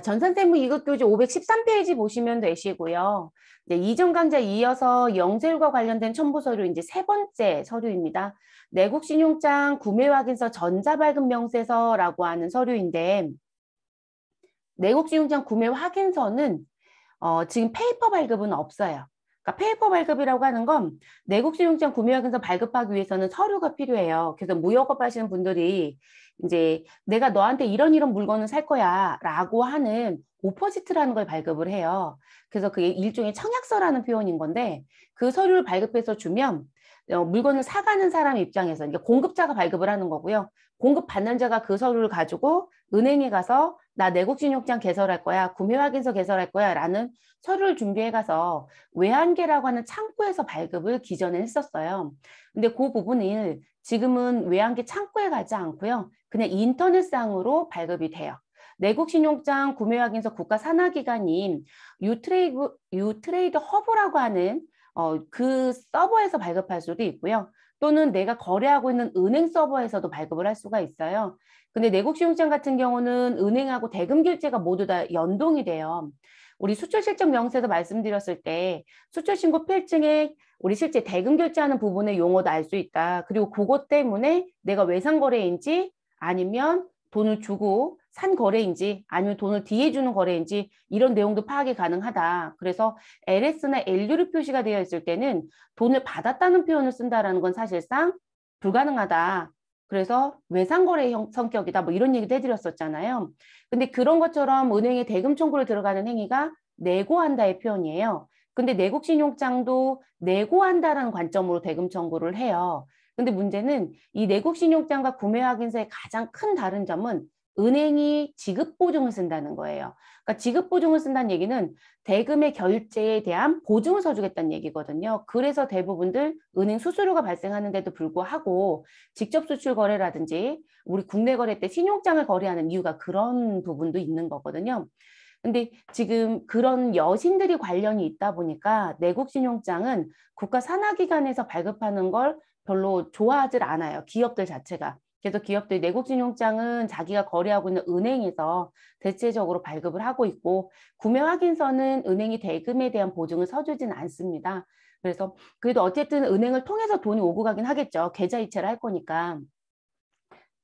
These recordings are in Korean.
전산세무 이것도지 513페이지 보시면 되시고요. 이 이전 강좌 이어서 영세율과 관련된 첨부 서류 이제 세 번째 서류입니다. 내국 신용장 구매 확인서 전자발급 명세서라고 하는 서류인데 내국 신용장 구매 확인서는 어, 지금 페이퍼 발급은 없어요. 그러니까 페이퍼 발급이라고 하는 건 내국 신용장 구매 하 확인서 발급하기 위해서는 서류가 필요해요. 그래서 무역업 하시는 분들이 이제 내가 너한테 이런 이런 물건을 살 거야라고 하는 오퍼시트라는 걸 발급을 해요. 그래서 그게 일종의 청약서라는 표현인 건데 그 서류를 발급해서 주면 어, 물건을 사가는 사람 입장에서 그제 공급자가 발급을 하는 거고요. 공급받는 자가 그 서류를 가지고 은행에 가서 나 내국신용장 개설할 거야, 구매확인서 개설할 거야 라는 서류를 준비해 가서 외환계라고 하는 창구에서 발급을 기전에 했었어요. 근데 그 부분을 지금은 외환계 창구에 가지 않고요. 그냥 인터넷상으로 발급이 돼요. 내국신용장 구매확인서 국가 산하기관인 유트레이드, 유트레이드 허브라고 하는 어, 그 서버에서 발급할 수도 있고요. 또는 내가 거래하고 있는 은행 서버에서도 발급을 할 수가 있어요. 근데 내국신용장 같은 경우는 은행하고 대금 결제가 모두 다 연동이 돼요. 우리 수출실적 명세서 말씀드렸을 때 수출신고 필증에 우리 실제 대금 결제하는 부분의 용어도 알 수 있다. 그리고 그것 때문에 내가 외상거래인지 아니면 돈을 주고 산 거래인지 아니면 돈을 뒤에 주는 거래인지 이런 내용도 파악이 가능하다. 그래서 LS나 LU로 표시가 되어 있을 때는 돈을 받았다는 표현을 쓴다는건 사실상 불가능하다. 그래서 외상거래 성격이다 뭐 이런 얘기도 해드렸었잖아요. 근데 그런 것처럼 은행에 대금 청구를 들어가는 행위가 내고한다의 표현이에요. 근데 내국신용장도 내고한다라는 관점으로 대금 청구를 해요. 근데 문제는 이 내국신용장과 구매확인서의 가장 큰 다른 점은 은행이 지급보증을 쓴다는 거예요. 그러니까 지급보증을 쓴다는 얘기는 대금의 결제에 대한 보증을 서주겠다는 얘기거든요. 그래서 대부분들 은행 수수료가 발생하는데도 불구하고 직접 수출 거래라든지 우리 국내 거래 때 신용장을 거래하는 이유가 그런 부분도 있는 거거든요. 근데 지금 그런 여신들이 관련이 있다 보니까 내국 신용장은 국가 산하기관에서 발급하는 걸 별로 좋아하지 않아요. 기업들 자체가. 그래서 기업들이 내국신용장은 자기가 거래하고 있는 은행에서 대체적으로 발급을 하고 있고 구매 확인서는 은행이 대금에 대한 보증을 서주진 않습니다. 그래서 그래도 어쨌든 은행을 통해서 돈이 오고 가긴 하겠죠. 계좌 이체를 할 거니까.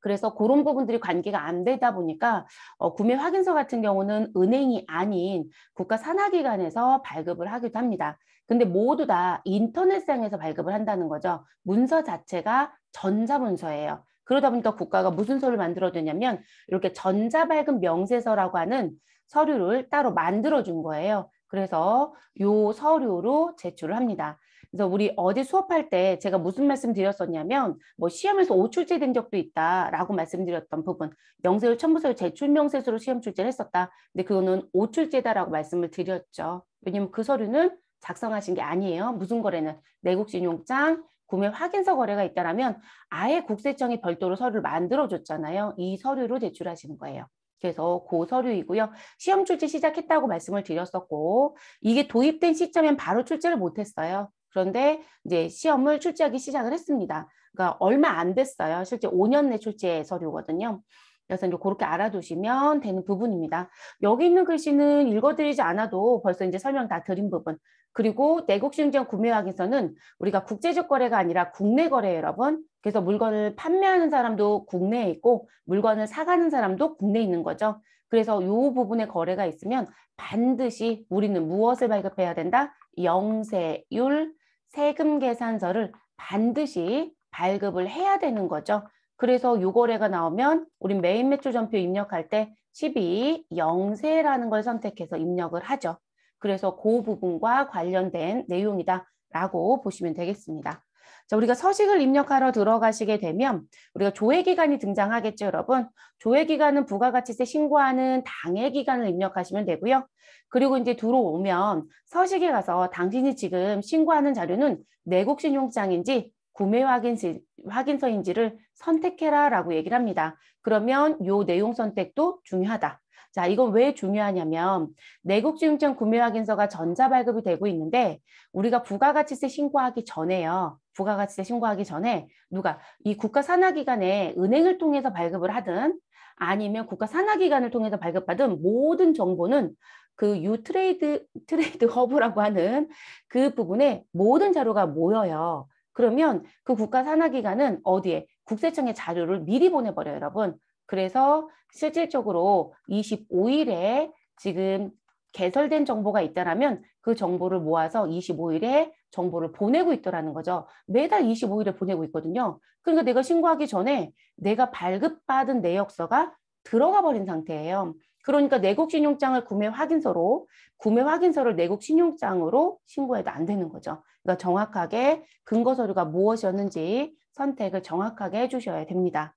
그래서 그런 부분들이 관계가 안 되다 보니까 어, 구매 확인서 같은 경우는 은행이 아닌 국가 산하기관에서 발급을 하기도 합니다. 근데 모두 다 인터넷상에서 발급을 한다는 거죠. 문서 자체가 전자문서예요. 그러다 보니까 국가가 무슨 서류를 만들어줬냐면 이렇게 전자발급 명세서라고 하는 서류를 따로 만들어준 거예요. 그래서 요 서류로 제출을 합니다. 그래서 우리 어제 수업할 때 제가 무슨 말씀 드렸었냐면 뭐 시험에서 오출제된 적도 있다라고 말씀드렸던 부분 명세율 첨부서율 제출 명세서로 시험 출제를 했었다. 근데 그거는 오출제다라고 말씀을 드렸죠. 왜냐면 그 서류는 작성하신 게 아니에요. 무슨 거래는 내국신용장, 구매 확인서 거래가 있다라면 아예 국세청이 별도로 서류를 만들어 줬잖아요. 이 서류로 제출하시는 거예요. 그래서 고그 서류이고요. 시험 출제 시작했다고 말씀을 드렸었고 이게 도입된 시점엔 바로 출제를 못했어요. 그런데 이제 시험을 출제하기 시작을 했습니다. 그러니까 얼마 안 됐어요. 실제 5년 내 출제 서류거든요. 그래서 이제 그렇게 알아두시면 되는 부분입니다. 여기 있는 글씨는 읽어드리지 않아도 벌써 이제 설명 다 드린 부분. 그리고 내국시증권 구매학에서는 우리가 국제적 거래가 아니라 국내 거래 여러분. 그래서 물건을 판매하는 사람도 국내에 있고 물건을 사가는 사람도 국내에 있는 거죠. 그래서 이 부분에 거래가 있으면 반드시 우리는 무엇을 발급해야 된다? 영세율 세금 계산서를 반드시 발급을 해야 되는 거죠. 그래서 요 거래가 나오면 우리 메인 매출 전표 입력할 때 12, 0세라는 걸 선택해서 입력을 하죠. 그래서 그 부분과 관련된 내용이다 라고 보시면 되겠습니다. 자, 우리가 서식을 입력하러 들어가시게 되면 우리가 조회기간이 등장하겠죠, 여러분. 조회기간은 부가가치세 신고하는 당해 기간을 입력하시면 되고요. 그리고 이제 들어오면 서식에 가서 당신이 지금 신고하는 자료는 내국신용장인지 구매 확인시, 확인서인지를 선택해라 라고 얘기를 합니다. 그러면 요 내용 선택도 중요하다. 자, 이건 왜 중요하냐면 내국증임증 구매 확인서가 전자 발급이 되고 있는데 우리가 부가가치세 신고하기 전에요. 부가가치세 신고하기 전에 누가 이 국가 산하기관에 은행을 통해서 발급을 하든 아니면 국가 산하기관을 통해서 발급받은 모든 정보는 그 유트레이드 트레이드 허브라고 하는 그 부분에 모든 자료가 모여요. 그러면 그 국가 산하기관은 어디에? 국세청에 자료를 미리 보내버려요, 여러분. 그래서 실질적으로 25일에 지금 개설된 정보가 있다라면 그 정보를 모아서 25일에 정보를 보내고 있더라는 거죠. 매달 25일에 보내고 있거든요. 그러니까 내가 신고하기 전에 내가 발급받은 내역서가 들어가 버린 상태예요. 그러니까 내국 신용장을 구매 확인서로 구매 확인서를 내국 신용장으로 신고해도 안 되는 거죠. 그러니까 정확하게 근거 서류가 무엇이었는지 선택을 정확하게 해주셔야 됩니다.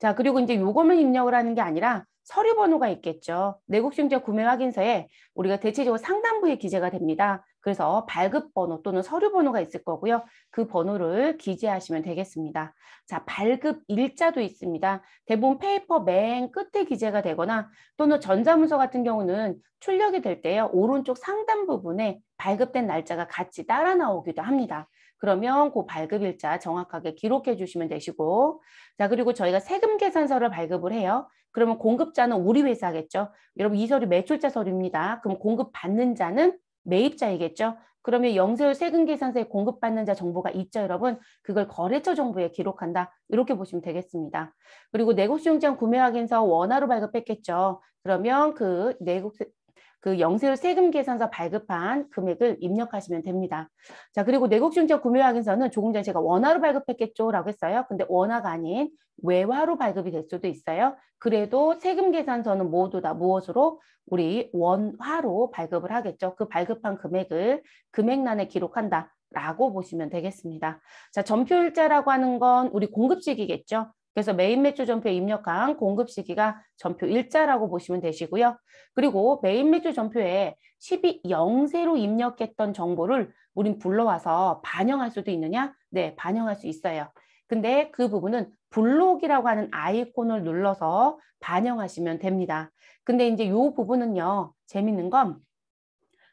자 그리고 이제 요거만 입력을 하는 게 아니라 서류 번호가 있겠죠. 내국 신용장 구매 확인서에 우리가 대체적으로 상단부에 기재가 됩니다. 그래서 발급 번호 또는 서류 번호가 있을 거고요. 그 번호를 기재하시면 되겠습니다. 자, 발급 일자도 있습니다. 대부분 페이퍼 맨 끝에 기재가 되거나 또는 전자문서 같은 경우는 출력이 될 때요. 오른쪽 상단 부분에 발급된 날짜가 같이 따라 나오기도 합니다. 그러면 그 발급일자 정확하게 기록해 주시면 되시고 자 그리고 저희가 세금 계산서를 발급을 해요. 그러면 공급자는 우리 회사겠죠. 여러분 이 서류 매출자 서류입니다. 그럼 공급 받는 자는 매입자이겠죠. 그러면 영세율 세금계산서에 공급받는 자 정보가 있죠, 여러분. 그걸 거래처 정보에 기록한다. 이렇게 보시면 되겠습니다. 그리고 내국수용장 구매 확인서 원화로 발급했겠죠. 그러면 그 내국 그 영세율 세금 계산서 발급한 금액을 입력하시면 됩니다. 자 그리고 내국증자 구매 확인서는 조금 전에 제가 원화로 발급했겠죠라고 했어요. 근데 원화가 아닌 외화로 발급이 될 수도 있어요. 그래도 세금 계산서는 모두 다 무엇으로 우리 원화로 발급을 하겠죠. 그 발급한 금액을 금액란에 기록한다. 라고 보시면 되겠습니다. 자, 전표일자라고 하는 건 우리 공급식이겠죠. 그래서 메인 매출 전표에 입력한 공급 시기가 전표 일자라고 보시면 되시고요. 그리고 메인 매출 전표에 1 2 0세로 입력했던 정보를 우린 불러와서 반영할 수도 있느냐? 네, 반영할 수 있어요. 근데 그 부분은 블록이라고 하는 아이콘을 눌러서 반영하시면 됩니다. 근데 이제 요 부분은요. 재밌는 건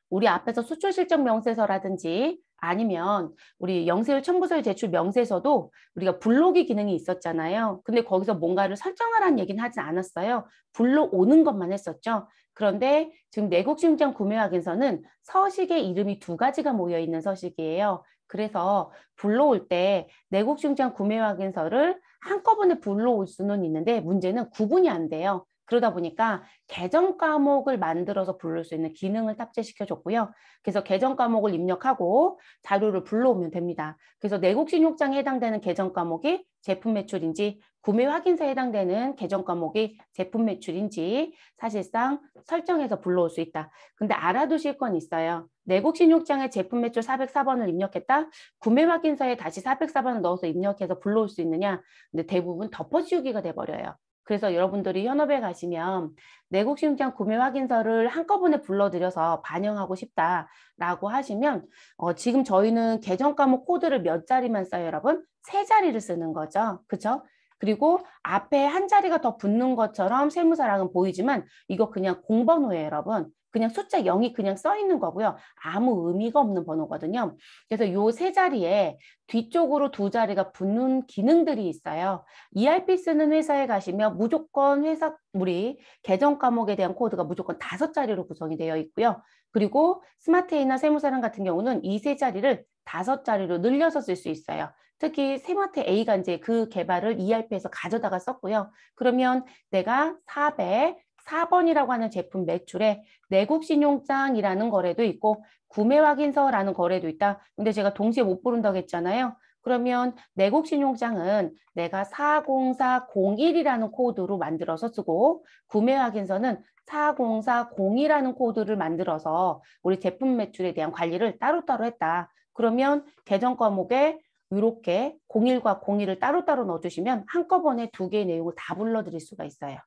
우리 앞에서 수출 실적 명세서라든지 아니면 우리 영세율 청구서의 제출 명세서도 우리가 블로기 기능이 있었잖아요. 근데 거기서 뭔가를 설정하라는 얘기는 하진 않았어요. 불로오는 것만 했었죠. 그런데 지금 내국심장 구매확인서는 서식의 이름이 두 가지가 모여 있는 서식이에요. 그래서 불러올 때내국심장 구매확인서를 한꺼번에 불러올 수는 있는데 문제는 구분이 안 돼요. 그러다 보니까 개정 과목을 만들어서 부를 수 있는 기능을 탑재시켜 줬고요. 그래서 개정 과목을 입력하고 자료를 불러오면 됩니다. 그래서 내국신 욕장에 해당되는 개정 과목이 제품 매출인지 구매 확인서에 해당되는 개정 과목이 제품 매출인지 사실상 설정해서 불러올 수 있다. 근데 알아두실 건 있어요. 내국신욕장에 제품 매출 404번을 입력했다. 구매 확인서에 다시 404번을 넣어서 입력해서 불러올 수 있느냐. 근데 대부분 덮어지우기가 돼버려요. 그래서 여러분들이 현업에 가시면 내국 시험장 구매 확인서를 한꺼번에 불러들여서 반영하고 싶다라고 하시면 어, 지금 저희는 계정 과목 코드를 몇 자리만 써요 여러분? 세 자리를 쓰는 거죠. 그렇죠? 그리고 앞에 한 자리가 더 붙는 것처럼 세무사랑은 보이지만 이거 그냥 공번호예요 여러분. 그냥 숫자 0이 그냥 써 있는 거고요. 아무 의미가 없는 번호거든요. 그래서 요 세 자리에 뒤쪽으로 두 자리가 붙는 기능들이 있어요. ERP 쓰는 회사에 가시면 무조건 회사 우리 계정 과목에 대한 코드가 무조건 다섯 자리로 구성이 되어 있고요. 그리고 스마트이나 에 세무사랑 같은 경우는 이 세 자리를 다섯 자리로 늘려서 쓸 수 있어요. 특히 세마트 A가 이제 그 개발을 ERP에서 가져다가 썼고요. 그러면 내가 400, 4번이라고 하는 제품 매출에 내국신용장이라는 거래도 있고 구매 확인서라는 거래도 있다. 근데 제가 동시에 못 부른다고 했잖아요. 그러면 내국신용장은 내가 40401이라는 코드로 만들어서 쓰고 구매 확인서는 4 0 4 0이라는 코드를 만들어서 우리 제품 매출에 대한 관리를 따로따로 했다. 그러면 계정 과목에 이렇게 01과 02를 따로따로 넣어주시면 한꺼번에 두 개의 내용을 다 불러드릴 수가 있어요.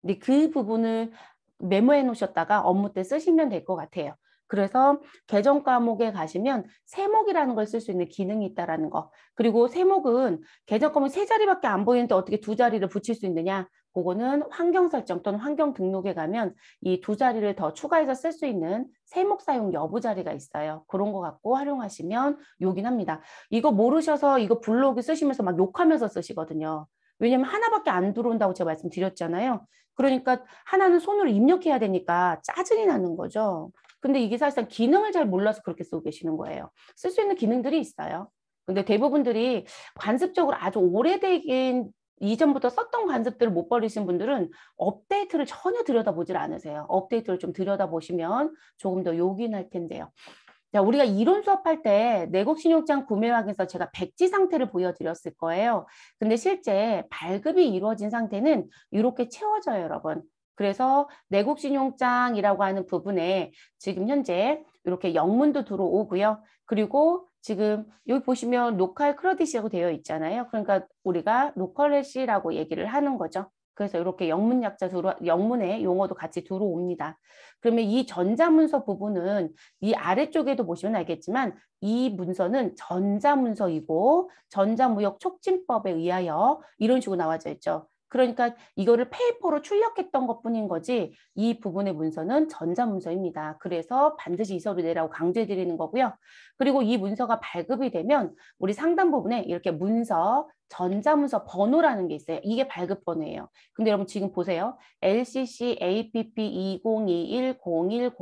근데 그 부분을 메모해 놓으셨다가 업무 때 쓰시면 될 것 같아요. 그래서 개정 과목에 가시면 세목이라는 걸 쓸 수 있는 기능이 있다라는 거. 그리고 세목은 개정 과목 세 자리밖에 안 보이는데 어떻게 두 자리를 붙일 수 있느냐? 그거는 환경 설정 또는 환경 등록에 가면 이 두 자리를 더 추가해서 쓸 수 있는 세목 사용 여부 자리가 있어요. 그런 거 갖고 활용하시면 요긴 합니다. 이거 모르셔서 이거 블로그 쓰시면서 막 욕하면서 쓰시거든요. 왜냐면 하나밖에 안 들어온다고 제가 말씀드렸잖아요. 그러니까 하나는 손으로 입력해야 되니까 짜증이 나는 거죠. 근데 이게 사실상 기능을 잘 몰라서 그렇게 쓰고 계시는 거예요. 쓸 수 있는 기능들이 있어요. 근데 대부분들이 관습적으로 아주 오래된 이전부터 썼던 관습들을 못 버리신 분들은 업데이트를 전혀 들여다보질 않으세요. 업데이트를 좀 들여다보시면 조금 더 요긴할 텐데요. 자, 우리가 이론 수업할 때 내곡 신용장 구매 하기에서 제가 백지 상태를 보여드렸을 거예요. 근데 실제 발급이 이루어진 상태는 이렇게 채워져요, 여러분. 그래서 내곡 신용장이라고 하는 부분에 지금 현재 이렇게 영문도 들어오고요. 그리고 지금 여기 보시면 로컬 크레딧이라고 되어 있잖아요. 그러니까 우리가 로컬 래시라고 얘기를 하는 거죠. 그래서 이렇게 영문 약자 들어 영문의 용어도 같이 들어옵니다. 그러면 이 전자문서 부분은 이 아래쪽에도 보시면 알겠지만 이 문서는 전자문서이고 전자무역 촉진법에 의하여 이런 식으로 나와져 있죠. 그러니까 이거를 페이퍼로 출력했던 것뿐인 거지 이 부분의 문서는 전자문서입니다. 그래서 반드시 이서류 내라고 강조해드리는 거고요. 그리고 이 문서가 발급이 되면 우리 상단 부분에 이렇게 문서, 전자문서 번호라는 게 있어요. 이게 발급 번호예요. 근데 여러분 지금 보세요. LCC APP 2 0 2 1 0 1 0 0 0 0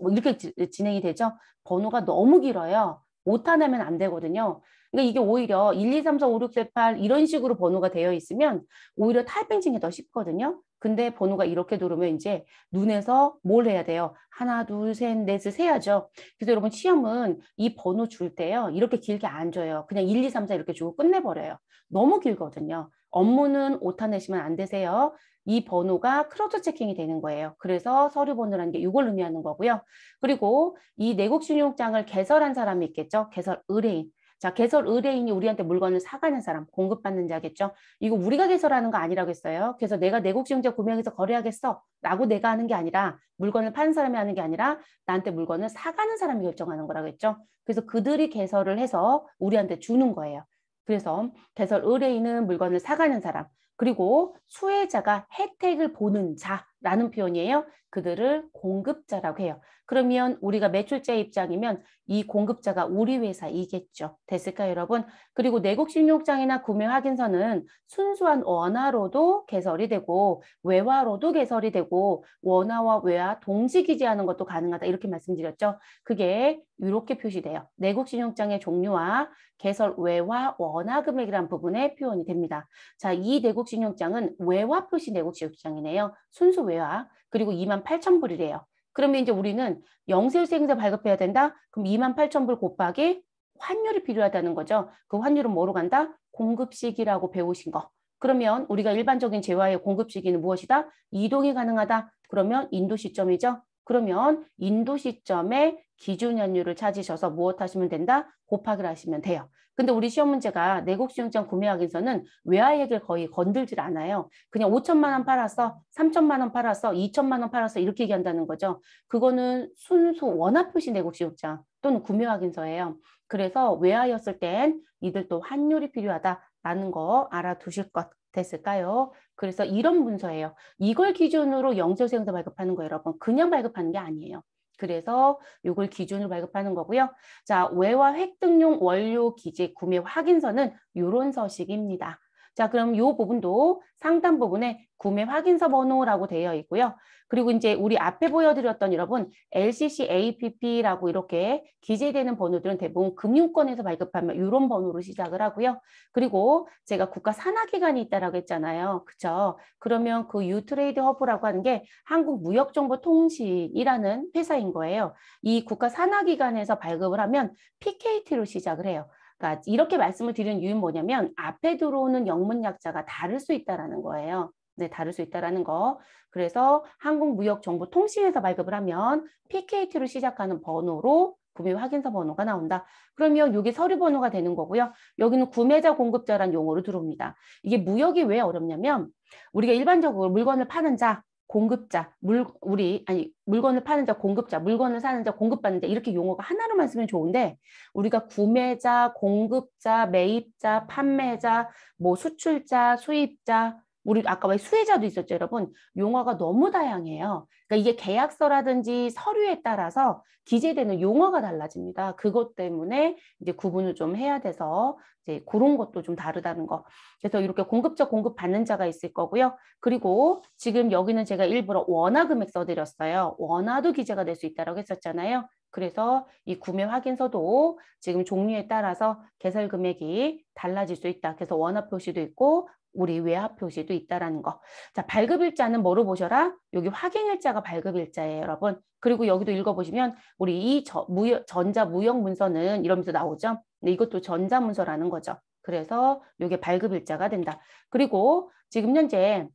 0뭐 이렇게 지, 진행이 되죠. 번호가 너무 길어요. 오타나면 안 되거든요. 그러니까 이게 오히려 1, 2, 3, 4, 5, 6, 7, 8 이런 식으로 번호가 되어 있으면 오히려 타이핑 칭이 더 쉽거든요. 근데 번호가 이렇게 누르면 이제 눈에서 뭘 해야 돼요? 하나, 둘, 셋, 넷을 세야죠. 그래서 여러분 시험은 이 번호 줄 때요. 이렇게 길게 안 줘요. 그냥 1, 2, 3, 4 이렇게 주고 끝내버려요. 너무 길거든요. 업무는 오타 내시면 안 되세요. 이 번호가 크로스 체킹이 되는 거예요. 그래서 서류 번호라는 게 이걸 의미하는 거고요. 그리고 이 내국신용장을 개설한 사람이 있겠죠. 개설 의뢰인. 자, 개설 의뢰인이 우리한테 물건을 사가는 사람, 공급받는 자겠죠. 이거 우리가 개설하는 거 아니라고 했어요. 그래서 내가 내국지용자 구매해서 거래하겠어 라고 내가 하는 게 아니라 물건을 파는 사람이 하는 게 아니라 나한테 물건을 사가는 사람이 결정하는 거라고 했죠. 그래서 그들이 개설을 해서 우리한테 주는 거예요. 그래서 개설 의뢰인은 물건을 사가는 사람, 그리고 수혜자가 혜택을 보는 자 라는 표현이에요. 그들을 공급자라고 해요. 그러면 우리가 매출자 입장이면 이 공급자가 우리 회사이겠죠. 됐을까요, 여러분? 그리고 내국신용장이나 구매 확인서는 순수한 원화로도 개설이 되고 외화로도 개설이 되고 원화와 외화 동시 기재하는 것도 가능하다. 이렇게 말씀드렸죠. 그게 이렇게 표시돼요. 내국신용장의 종류와 개설 외화 원화 금액이란 부분의 표현이 됩니다. 자, 이 내국신용장은 외화 표시 내국신용장이네요. 순수 소화 아, 그리고 2만 8천 불이래요. 그러면 이제 우리는 영세일세 행사 발급해야 된다. 그럼 2만 8천 불 곱하기 환율이 필요하다는 거죠. 그 환율은 뭐로 간다? 공급시기라고 배우신 거. 그러면 우리가 일반적인 재화의 공급시기는 무엇이다? 이동이 가능하다. 그러면 인도 시점이죠. 그러면 인도 시점에 기준 연율을 찾으셔서 무엇 하시면 된다? 곱하기를 하시면 돼요. 근데 우리 시험 문제가 내국 수용장 구매 확인서는 외화 얘기 거의 건들질 않아요. 그냥 5천만 원 팔아서 3천만 원 팔아서 2천만 원 팔아서 이렇게 얘기한다는 거죠. 그거는 순수 원화 표시 내국 수용장 또는 구매 확인서예요. 그래서 외화였을 땐 이들 또 환율이 필요하다라는 거 알아두실 것 됐을까요? 그래서 이런 문서예요. 이걸 기준으로 영수증도 발급하는 거예요, 여러분. 그냥 발급하는 게 아니에요. 그래서 이걸 기준으로 발급하는 거고요. 자, 외화 획득용 원료 기재 구매 확인서는 이런 서식입니다. 자, 그럼 이 부분도 상단 부분에 구매 확인서 번호라고 되어 있고요. 그리고 이제 우리 앞에 보여드렸던 여러분 LCCAPP라고 이렇게 기재되는 번호들은 대부분 금융권에서 발급하면 이런 번호로 시작을 하고요. 그리고 제가 국가 산하기관이 있다라고 했잖아요. 그렇죠? 그러면 그 유트레이드 허브라고 하는 게 한국무역정보통신이라는 회사인 거예요. 이 국가 산하기관에서 발급을 하면 PKT로 시작을 해요. 그러니까 이렇게 말씀을 드리는 이유는 뭐냐면 앞에 들어오는 영문 약자가 다를 수 있다라는 거예요. 네, 다를 수 있다라는 거. 그래서 한국무역정보통신에서 발급을 하면 PKT로 시작하는 번호로 구매 확인서 번호가 나온다. 그러면 여기 서류 번호가 되는 거고요. 여기는 구매자 공급자란 용어로 들어옵니다. 이게 무역이 왜 어렵냐면 우리가 일반적으로 물건을 파는 자, 공급자, 물, 우리, 아니, 물건을 파는 자, 공급자, 물건을 사는 자, 공급받는 자, 이렇게 용어가 하나로만 쓰면 좋은데, 우리가 구매자, 공급자, 매입자, 판매자, 뭐 수출자, 수입자, 우리 아까 왜 수혜자도 있었죠, 여러분. 용어가 너무 다양해요. 그러니까 이게 계약서라든지 서류에 따라서 기재되는 용어가 달라집니다. 그것 때문에 이제 구분을 좀 해야 돼서 이제 그런 것도 좀 다르다는 거. 그래서 이렇게 공급자 공급 받는 자가 있을 거고요. 그리고 지금 여기는 제가 일부러 원화 금액 써드렸어요. 원화도 기재가 될 수 있다라고 했었잖아요. 그래서 이 구매 확인서도 지금 종류에 따라서 개설 금액이 달라질 수 있다. 그래서 원화 표시도 있고 우리 외화 표시도 있다라는 거. 자, 발급일자는 뭐로 보셔라? 여기 확인일자가 발급일자예요, 여러분. 그리고 여기도 읽어보시면 우리 이 저, 무역, 전자 무역 문서는 이러면서 나오죠. 근데 이것도 전자 문서라는 거죠. 그래서 이게 발급일자가 된다. 그리고 지금 현재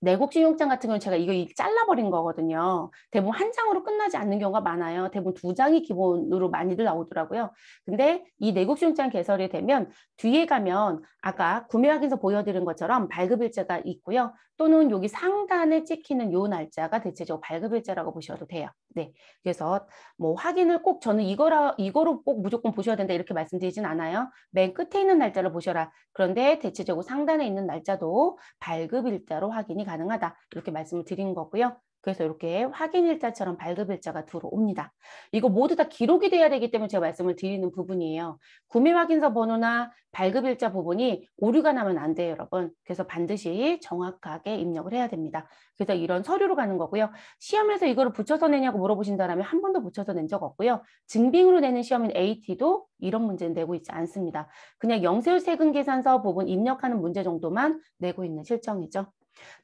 내국신용장 같은 경우는 제가 이거 잘라버린 거거든요. 대부분 한 장으로 끝나지 않는 경우가 많아요. 대부분 두 장이 기본으로 많이들 나오더라고요. 근데 이내국신용장 개설이 되면 뒤에 가면 아까 구매 확인서 보여드린 것처럼 발급일자가 있고요. 또는 여기 상단에 찍히는 요 날짜가 대체적으로 발급일자라고 보셔도 돼요. 네. 그래서 뭐 확인을 꼭 저는 이거라 이거로 꼭 무조건 보셔야 된다 이렇게 말씀드리진 않아요. 맨 끝에 있는 날짜를 보셔라. 그런데 대체적으로 상단에 있는 날짜도 발급 일자로 확인이 가능하다. 이렇게 말씀을 드린 거고요. 그래서 이렇게 확인일자처럼 발급일자가 들어옵니다. 이거 모두 다 기록이 돼야 되기 때문에 제가 말씀을 드리는 부분이에요. 구매 확인서 번호나 발급일자 부분이 오류가 나면 안 돼요, 여러분. 그래서 반드시 정확하게 입력을 해야 됩니다. 그래서 이런 서류로 가는 거고요. 시험에서 이거를 붙여서 내냐고 물어보신다면 한 번도 붙여서 낸 적 없고요. 증빙으로 내는 시험인 AT도 이런 문제는 내고 있지 않습니다. 그냥 영세율 세금 계산서 부분 입력하는 문제 정도만 내고 있는 실정이죠.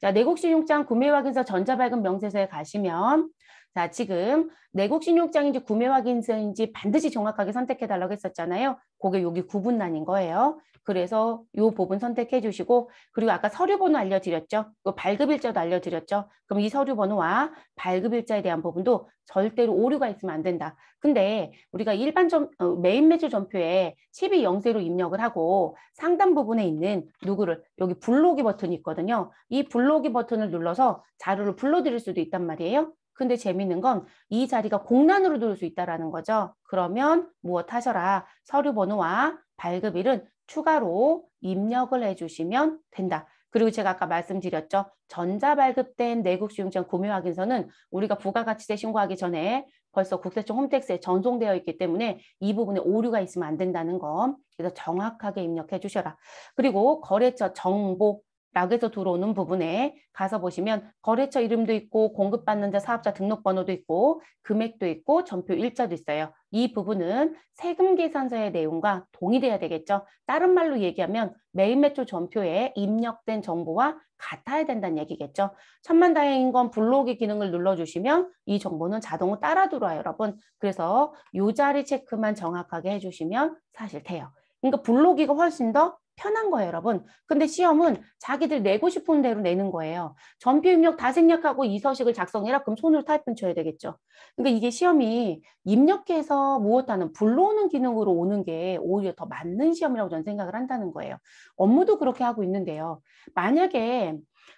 자, 내국신용장 구매 확인서 전자발급 명세서에 가시면 자, 지금 내국 신용장인지 구매 확인서인지 반드시 정확하게 선택해 달라고 했었잖아요. 그게 여기 구분란인 거예요. 그래서 이 부분 선택해 주시고 그리고 아까 서류 번호 알려드렸죠. 발급일자도 알려드렸죠. 그럼 이 서류 번호와 발급일자에 대한 부분도 절대로 오류가 있으면 안 된다. 근데 우리가 일반 점, 메인 어, 매출 전표에 12영세로 입력을 하고 상단 부분에 있는 누구를 여기 불러오기 버튼이 있거든요. 이불러오기 버튼을 눌러서 자료를 불러드릴 수도 있단 말이에요. 근데 재밌는 건 이 자리가 공란으로 돌수 있다라는 거죠. 그러면 무엇 하셔라. 서류 번호와 발급일은 추가로 입력을 해주시면 된다. 그리고 제가 아까 말씀드렸죠. 전자발급된 내국 수용증 구매 확인서는 우리가 부가가치세 신고하기 전에 벌써 국세청 홈택스에 전송되어 있기 때문에 이 부분에 오류가 있으면 안 된다는 거. 그래서 정확하게 입력해 주셔라. 그리고 거래처 정보 락에서 들어오는 부분에 가서 보시면 거래처 이름도 있고 공급받는 자 사업자 등록번호도 있고 금액도 있고 전표 일자도 있어요. 이 부분은 세금 계산서의 내용과 동일해야 되겠죠. 다른 말로 얘기하면 매입매출 전표에 입력된 정보와 같아야 된다는 얘기겠죠. 천만다행인 건 블로그 기능을 눌러주시면 이 정보는 자동으로 따라 들어와요, 여러분. 그래서 요 자리 체크만 정확하게 해주시면 사실 돼요. 그러니까 블로기가 훨씬 더 편한 거예요, 여러분. 근데 시험은 자기들 내고 싶은 대로 내는 거예요. 전표 입력 다 생략하고 이 서식을 작성해라. 그럼 손으로 타이핑 쳐야 되겠죠. 그러니까 이게 시험이 입력해서 무엇하는 불러오는 기능으로 오는 게 오히려 더 맞는 시험이라고 저는 생각을 한다는 거예요. 업무도 그렇게 하고 있는데요. 만약에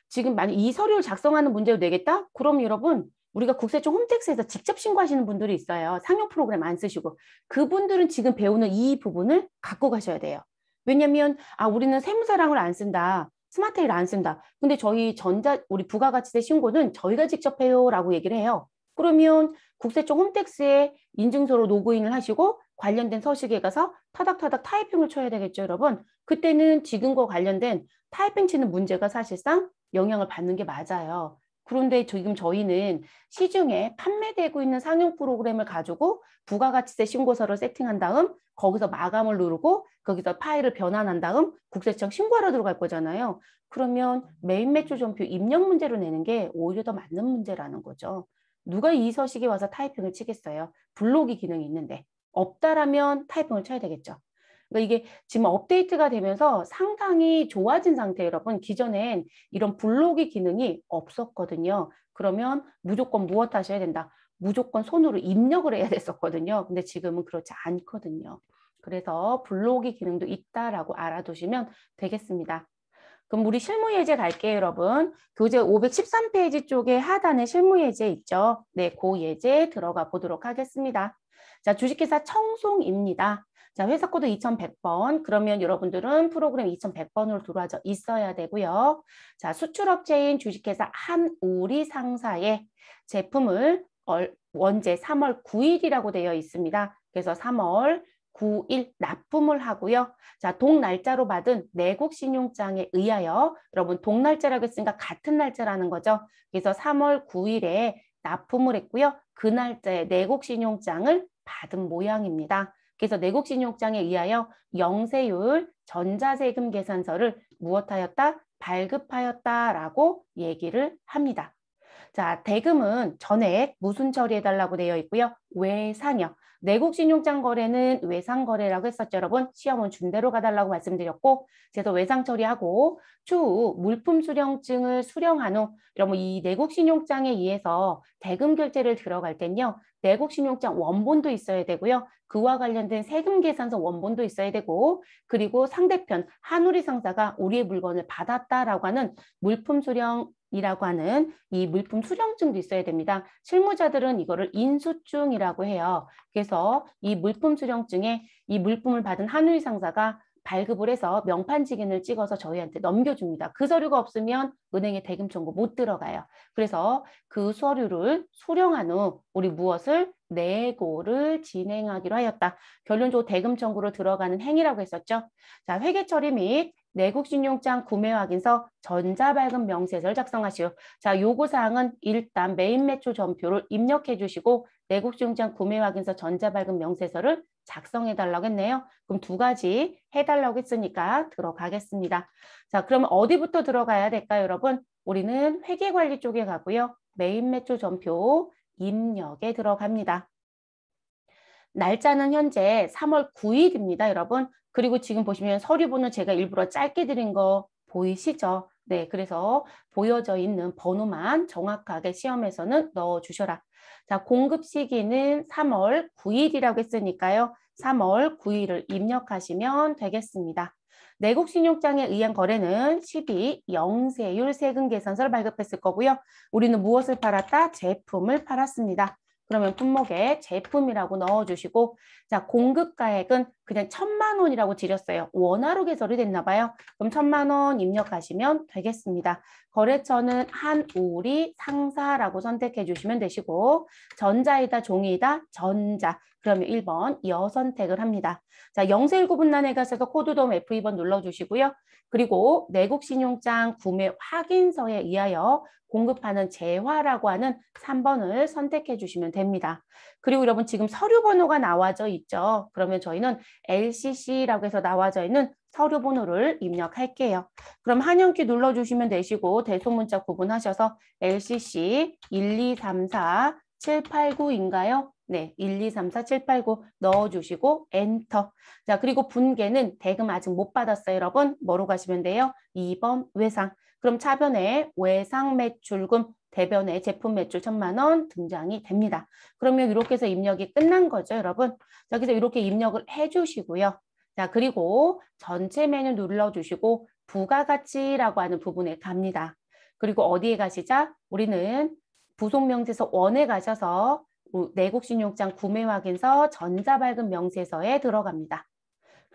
지금 만약 이 서류를 작성하는 문제로 내겠다? 그럼 여러분 우리가 국세청 홈택스에서 직접 신고하시는 분들이 있어요. 상용 프로그램 안 쓰시고 그분들은 지금 배우는 이 부분을 갖고 가셔야 돼요. 왜냐면 아 우리는 세무사랑을 안 쓴다. 스마트일 안 쓴다. 근데 저희 전자 우리 부가가치세 신고는 저희가 직접 해요라고 얘기를 해요. 그러면 국세청 홈택스에 인증서로 로그인을 하시고 관련된 서식에 가서 타닥타닥 타이핑을 쳐야 되겠죠, 여러분. 그때는 지금과 관련된 타이핑 치는 문제가 사실상 영향을 받는 게 맞아요. 그런데 지금 저희는 시중에 판매되고 있는 상용 프로그램을 가지고 부가가치세 신고서를 세팅한 다음 거기서 마감을 누르고 거기서 파일을 변환한 다음 국세청 신고하러 들어갈 거잖아요. 그러면 메인 매출 전표 입력 문제로 내는 게 오히려 더 맞는 문제라는 거죠. 누가 이 서식에 와서 타이핑을 치겠어요. 블록이 기능이 있는데 없다라면 타이핑을 쳐야 되겠죠. 그러니까 이게 지금 업데이트가 되면서 상당히 좋아진 상태 여러분. 기존엔 이런 블로기 기능이 없었거든요. 그러면 무조건 무엇 하셔야 된다. 무조건 손으로 입력을 해야 됐었거든요. 근데 지금은 그렇지 않거든요. 그래서 블로기 기능도 있다라고 알아두시면 되겠습니다. 그럼 우리 실무예제 갈게요, 여러분. 교재 513페이지 쪽에 하단에 실무예제 있죠? 네, 그 예제 들어가 보도록 하겠습니다. 자, 주식회사 청송입니다. 자, 회사 코드 2100번. 그러면 여러분들은 프로그램 2100번으로 들어와져 있어야 되고요. 자, 수출업체인 주식회사 한우리 상사의 제품을 원제 3월 9일이라고 되어 있습니다. 그래서 3월 9일 납품을 하고요. 자, 동날짜로 받은 내국 신용장에 의하여 여러분 동날짜라고 했으니까 같은 날짜라는 거죠. 그래서 3월 9일에 납품을 했고요. 그 날짜에 내국 신용장을 받은 모양입니다. 그래서 내국신용장에 의하여 영세율 전자세금 계산서를 무엇하였다? 발급하였다라고 얘기를 합니다. 자, 대금은 전액 무슨 처리해달라고 되어 있고요. 외상여. 내국 신용장 거래는 외상 거래라고 했었죠. 여러분 시험은 준대로 가달라고 말씀드렸고 그래서 외상 처리하고 추후 물품 수령증을 수령한 후 여러분 이 내국 신용장에 의해서 대금 결제를 들어갈 땐요. 내국 신용장 원본도 있어야 되고요. 그와 관련된 세금 계산서 원본도 있어야 되고 그리고 상대편 한우리 상사가 우리의 물건을 받았다라고 하는 물품 수령 이라고 하는 이 물품 수령증도 있어야 됩니다. 실무자들은 이거를 인수증이라고 해요. 그래서 이 물품 수령증에 이 물품을 받은 한우이 상사가 발급을 해서 명판지인을 찍어서 저희한테 넘겨줍니다. 그 서류가 없으면 은행에 대금 청구 못 들어가요. 그래서 그 서류를 수령한 후 우리 무엇을 내고를 진행하기로 하였다. 결론적으로 대금 청구로 들어가는 행위라고 했었죠. 자, 회계 처리 및 내국신용장 구매 확인서 전자발급 명세서를 작성하시오. 자, 요구사항은 일단 메인 매초 전표를 입력해 주시고 내국신용장 구매 확인서 전자발급 명세서를 작성해 달라고 했네요. 그럼 두 가지 해달라고 했으니까 들어가겠습니다. 자, 그러면 어디부터 들어가야 될까요, 여러분? 우리는 회계관리 쪽에 가고요. 메인 매초 전표 입력에 들어갑니다. 날짜는 현재 3월 9일입니다, 여러분. 그리고 지금 보시면 서류번호 제가 일부러 짧게 드린 거 보이시죠? 네, 그래서 보여져 있는 번호만 정확하게 시험에서는 넣어주셔라. 자, 공급 시기는 3월 9일이라고 했으니까요. 3월 9일을 입력하시면 되겠습니다. 내국 신용장에 의한 거래는 12 영세율 세금 계산서를 발급했을 거고요. 우리는 무엇을 팔았다? 제품을 팔았습니다. 그러면 품목에 제품이라고 넣어주시고 자 공급 가액은 그냥 천만 원이라고 지렸어요. 원화로 개설이 됐나 봐요. 그럼 천만 원 입력하시면 되겠습니다. 거래처는 한, 우리, 상사라고 선택해 주시면 되시고 전자이다, 종이다, 전자. 그러면 1번 여선택을 합니다. 자, 영세 일구분 난에 가셔서 코드돔 F2번 눌러주시고요. 그리고 내국 신용장 구매 확인서에 의하여 공급하는 재화라고 하는 3번을 선택해 주시면 됩니다. 그리고 여러분 지금 서류 번호가 나와져 있죠. 그러면 저희는 LCC라고 해서 나와져 있는 서류 번호를 입력할게요. 그럼 한영키 눌러주시면 되시고 대소문자 구분하셔서 LCC 1234789인가요? 네, 1, 2, 3, 4, 7, 8, 9 넣어주시고 엔터. 자, 그리고 분계는 대금 아직 못 받았어요, 여러분. 뭐로 가시면 돼요? 2번 외상. 그럼 차변에 외상 매출금 대변에 제품 매출 천만 원 등장이 됩니다. 그러면 이렇게 해서 입력이 끝난 거죠, 여러분. 여기서 이렇게 입력을 해주시고요. 자, 그리고 전체 메뉴 눌러주시고 부가가치라고 하는 부분에 갑니다. 그리고 어디에 가시자? 우리는 부속명세서 원에 가셔서 내국신용장 구매 확인서 전자발급 명세서에 들어갑니다.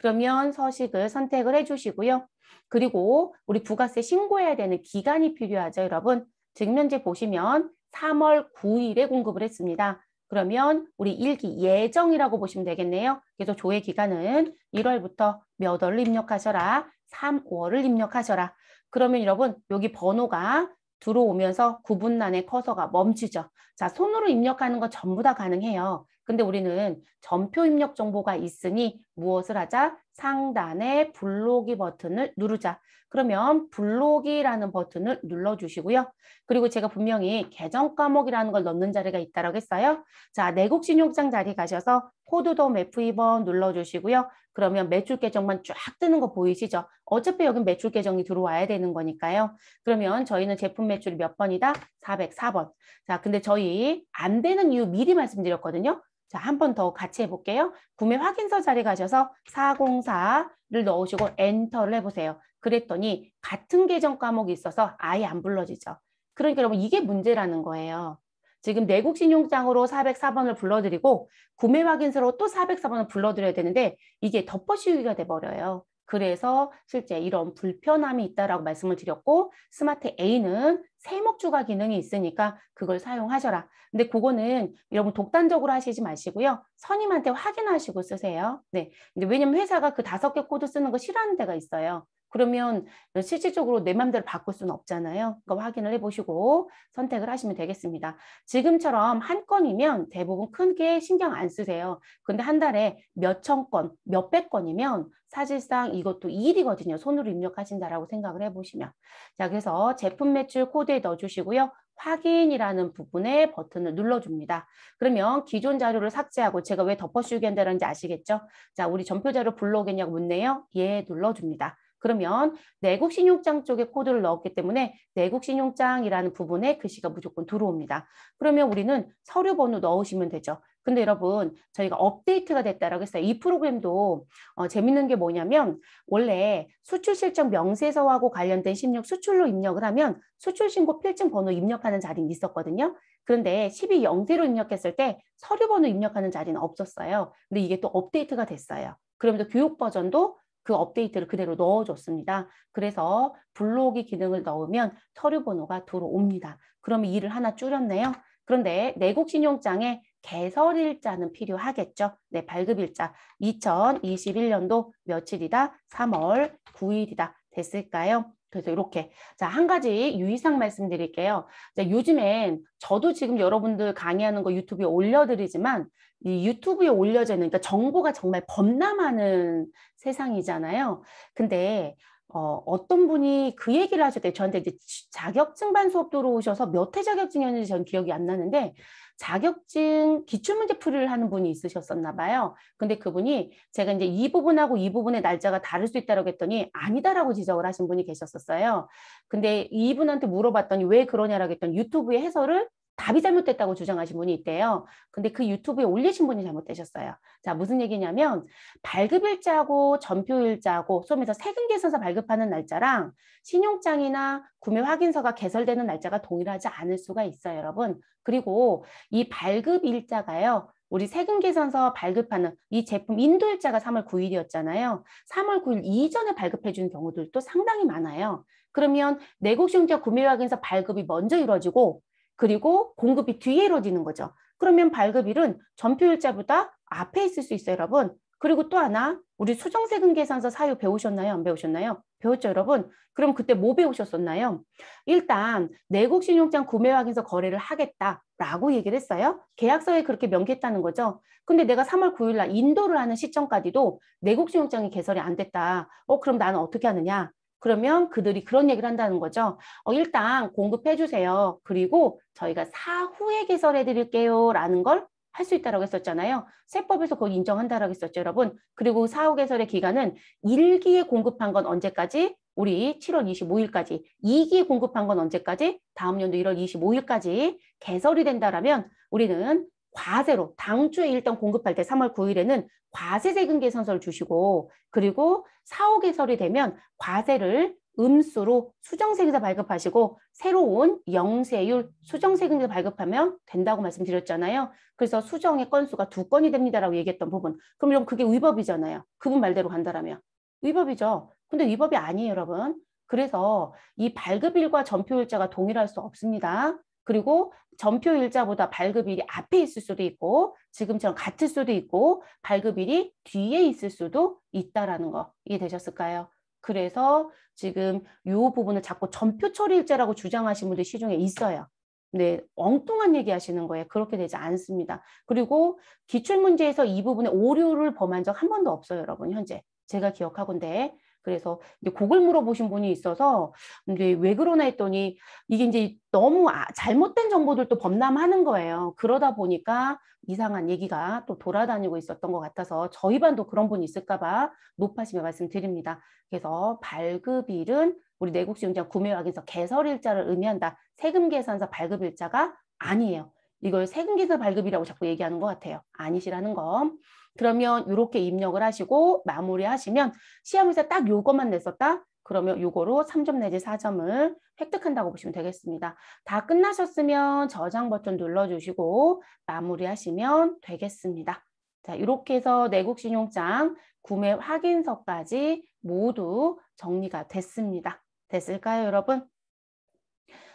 그러면 서식을 선택을 해주시고요. 그리고 우리 부가세 신고해야 되는 기간이 필요하죠, 여러분. 증면제 보시면 3월 9일에 공급을 했습니다. 그러면 우리 일기 예정이라고 보시면 되겠네요. 그래서 조회 기간은 1월부터 몇 월을 입력하셔라, 3월을 입력하셔라. 그러면 여러분 여기 번호가 들어오면서 구분란의 커서가 멈추죠. 자, 손으로 입력하는 거 전부 다 가능해요. 근데 우리는 전표 입력 정보가 있으니 무엇을 하자? 상단에 블로기 버튼을 누르자. 그러면 블로기라는 버튼을 눌러주시고요. 그리고 제가 분명히 계정 과목이라는 걸 넣는 자리가 있다고 했어요. 자, 내국신용장 자리 가셔서 코드도 F 2번 눌러주시고요. 그러면 매출 계정만 쫙 뜨는 거 보이시죠? 어차피 여기 매출 계정이 들어와야 되는 거니까요. 그러면 저희는 제품 매출이 몇 번이다? 404번. 자, 근데 저희 안 되는 이유 미리 말씀드렸거든요. 자, 한 번 더 같이 해볼게요. 구매 확인서 자리 가셔서 404를 넣으시고 엔터를 해보세요. 그랬더니 같은 계정 과목이 있어서 아예 안 불러지죠. 그러니까 여러분 이게 문제라는 거예요. 지금 내국신용장으로 404번을 불러드리고 구매 확인서로 또 404번을 불러드려야 되는데 이게 덮어씌우기가 돼버려요. 그래서 실제 이런 불편함이 있다라고 말씀을 드렸고 스마트 A는 세목 추가 기능이 있으니까 그걸 사용하셔라. 근데 그거는 여러분 독단적으로 하시지 마시고요. 선임한테 확인하시고 쓰세요. 네. 근데 왜냐면 회사가 그 다섯 개 코드 쓰는 거 싫어하는 데가 있어요. 그러면 실질적으로 내 맘대로 바꿀 수는 없잖아요. 그거 확인을 해보시고 선택을 하시면 되겠습니다. 지금처럼 한 건이면 대부분 크게 신경 안 쓰세요. 근데 한 달에 몇 천 건, 몇 백 건이면 사실상 이것도 일이거든요. 손으로 입력하신다라고 생각을 해보시면. 자, 그래서 제품 매출 코드에 넣어주시고요. 확인이라는 부분에 버튼을 눌러줍니다. 그러면 기존 자료를 삭제하고 제가 왜 덮어씌우게 한다는지 아시겠죠? 자, 우리 전표 자료 블러오겠냐고 묻네요. 예, 눌러줍니다. 그러면 내국 신용장 쪽에 코드를 넣었기 때문에 내국 신용장이라는 부분에 글씨가 무조건 들어옵니다. 그러면 우리는 서류 번호 넣으시면 되죠. 근데 여러분 저희가 업데이트가 됐다라고 했어요. 이 프로그램도 어, 재밌는 게 뭐냐면 원래 수출실적 명세서하고 관련된 신용 수출로 입력을 하면 수출신고 필증 번호 입력하는 자리는 있었거든요. 그런데 12영세로 입력했을 때 서류 번호 입력하는 자리는 없었어요. 근데 이게 또 업데이트가 됐어요. 그러면서 교육 버전도 그 업데이트를 그대로 넣어줬습니다. 그래서 블로그 기 기능을 넣으면 서류 번호가 들어옵니다. 그러면 일을 하나 줄였네요. 그런데 내국 신용장에 개설일자는 필요하겠죠. 네, 발급일자 2021년도 며칠이다? 3월 9일이다. 됐을까요? 그래서 이렇게 자한 가지 유의사항 말씀드릴게요. 자, 요즘엔 저도 지금 여러분들 강의하는 거 유튜브에 올려드리지만 이 유튜브에 올려져 있는 그러니까 정보가 정말 범람하는 세상이잖아요. 근데 어, 어떤 분이 그 얘기를 하실 때 저한테 이제 자격증 반 수업 들어오셔서 몇 회 자격증이었는지 전 기억이 안 나는데 자격증 기출문제 풀이를 하는 분이 있으셨었나 봐요. 근데 그분이 제가 이제 이 부분하고 이 부분의 날짜가 다를 수 있다고 했더니 아니다라고 지적을 하신 분이 계셨었어요. 근데 이분한테 물어봤더니 왜 그러냐라고 했더니 유튜브의 해설을 답이 잘못됐다고 주장하신 분이 있대요. 근데 그 유튜브에 올리신 분이 잘못되셨어요. 자, 무슨 얘기냐면 발급일자하고 전표일자하고 소매에서 세금 계산서 발급하는 날짜랑 신용장이나 구매 확인서가 개설되는 날짜가 동일하지 않을 수가 있어요, 여러분. 그리고 이 발급일자가요. 우리 세금 계산서 발급하는 이 제품 인도일자가 3월 9일이었잖아요. 3월 9일 이전에 발급해 준 경우들도 상당히 많아요. 그러면 내국 시용자 구매 확인서 발급이 먼저 이루어지고 그리고 공급이 뒤에 이루어지는 거죠. 그러면 발급일은 전표일자보다 앞에 있을 수 있어요, 여러분. 그리고 또 하나, 우리 수정세금 계산서 사유 배우셨나요? 안 배우셨나요? 배웠죠, 여러분? 그럼 그때 뭐 배우셨었나요? 일단 내국신용장 구매 확인서 거래를 하겠다라고 얘기를 했어요. 계약서에 그렇게 명기했다는 거죠. 근데 내가 3월 9일 날 인도를 하는 시점까지도 내국신용장이 개설이 안 됐다. 어, 그럼 나는 어떻게 하느냐? 그러면 그들이 그런 얘기를 한다는 거죠. 어, 일단 공급해 주세요. 그리고 저희가 사후에 개설해 드릴게요. 라는 걸 할 수 있다고 라 했었잖아요. 세법에서 그걸 인정한다고 라 했었죠. 여러분. 그리고 사후 개설의 기간은 일기에 공급한 건 언제까지? 우리 7월 25일까지. 이기에 공급한 건 언제까지? 다음 연도 1월 25일까지 개설이 된다라면 우리는 과세로 다음 주에 일단 공급할 때 3월 9일에는 과세 세금 계산서를 주시고 그리고 사후 개설이 되면 과세를 음수로 수정세금에서 발급하시고 새로운 영세율 수정세금에서 발급하면 된다고 말씀드렸잖아요. 그래서 수정의 건수가 두 건이 됩니다라고 얘기했던 부분. 그럼 그게 위법이잖아요. 그분 말대로 간다라면. 위법이죠. 근데 위법이 아니에요, 여러분. 그래서 이 발급일과 전표일자가 동일할 수 없습니다. 그리고 전표 일자보다 발급일이 앞에 있을 수도 있고 지금처럼 같을 수도 있고 발급일이 뒤에 있을 수도 있다라는 거 이해되셨을까요? 그래서 지금 이 부분을 자꾸 전표 처리일자라고 주장하신 분들 시중에 있어요. 네, 엉뚱한 얘기 하시는 거예요. 그렇게 되지 않습니다. 그리고 기출문제에서 이 부분에 오류를 범한 적 한 번도 없어요, 여러분, 현재. 제가 기억하건데. 그래서 이제 곡을 물어보신 분이 있어서 이제 왜 그러나 했더니 이게 이제 너무 아, 잘못된 정보들도 범람하는 거예요. 그러다 보니까 이상한 얘기가 또 돌아다니고 있었던 것 같아서 저희 반도 그런 분 있을까봐 높아심에 말씀드립니다. 그래서 발급일은 우리 내국시용장 구매약에서 개설일자를 의미한다. 세금계산서 발급일자가 아니에요. 이걸 세금계산 발급이라고 자꾸 얘기하는 것 같아요. 아니시라는 거. 그러면 이렇게 입력을 하시고 마무리하시면 시험에서 딱 요것만 냈었다. 그러면 요거로 3점 내지 4점을 획득한다고 보시면 되겠습니다. 다 끝나셨으면 저장 버튼 눌러주시고 마무리하시면 되겠습니다. 자, 이렇게 해서 내국신용장 구매 확인서까지 모두 정리가 됐습니다. 됐을까요, 여러분?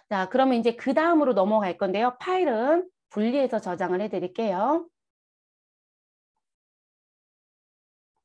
자, 그러면 이제 그 다음으로 넘어갈 건데요. 파일은 분리해서 저장을 해드릴게요.